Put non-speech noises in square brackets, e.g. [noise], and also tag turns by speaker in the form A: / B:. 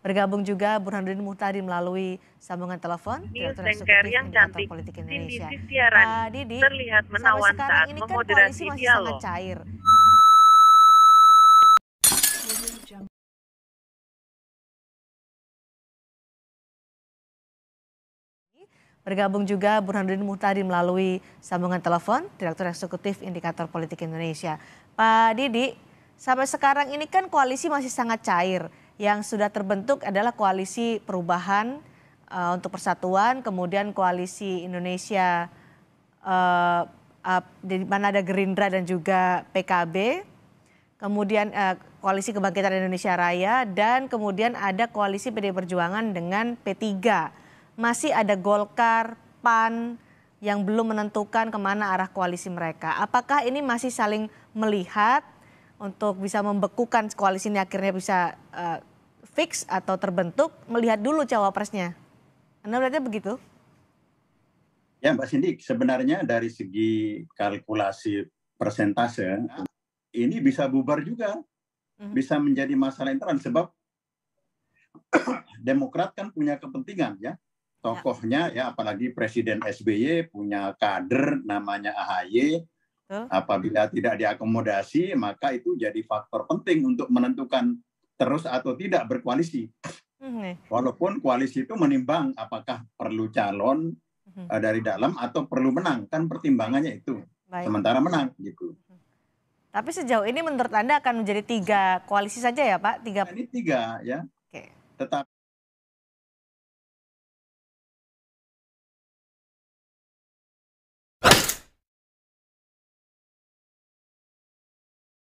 A: Bergabung juga Burhanuddin Muhtadi melalui sambungan telepon Direktur Eksekutif yang cantik. Politik Indonesia. Pak uh, ah, Didi, terlihat menawan sampai sekarang saat ini kan koalisi masih dialog. sangat cair. Bergabung juga Burhanuddin Muhtadi melalui sambungan telepon Direktur Eksekutif Indikator Politik Indonesia. Pak Didi, sampai sekarang ini kan koalisi masih sangat cair yang sudah terbentuk adalah koalisi perubahan uh, untuk persatuan, kemudian koalisi Indonesia uh, uh, di mana ada Gerindra dan juga PKB, kemudian uh, koalisi Kebangkitan Indonesia Raya dan kemudian ada koalisi PD Perjuangan dengan P3. Masih ada Golkar, PAN yang belum menentukan kemana arah koalisi mereka. Apakah ini masih saling melihat untuk bisa membekukan koalisi ini akhirnya bisa uh, fix atau terbentuk melihat dulu cawapresnya. Anda melihatnya begitu?
B: Ya Mbak Cindy, sebenarnya dari segi kalkulasi persentase, ini bisa bubar juga. Mhm. Bisa menjadi masalah internal sebab [clears throat] Demokrat kan punya kepentingan ya. Tokohnya ya, apalagi Presiden SBY punya kader namanya AHY. Apabila tidak diakomodasi, maka itu jadi faktor penting untuk menentukan terus atau tidak berkoalisi. Mhm. Walaupun koalisi itu menimbang apakah perlu calon mhm. eh, dari dalam atau perlu menang, kan pertimbangannya itu. Baik. Sementara menang gitu. Mhm.
A: Tapi sejauh ini menurut Anda akan menjadi tiga koalisi saja ya Pak? Tiga... Ini
B: tiga ya. Oke. Tetap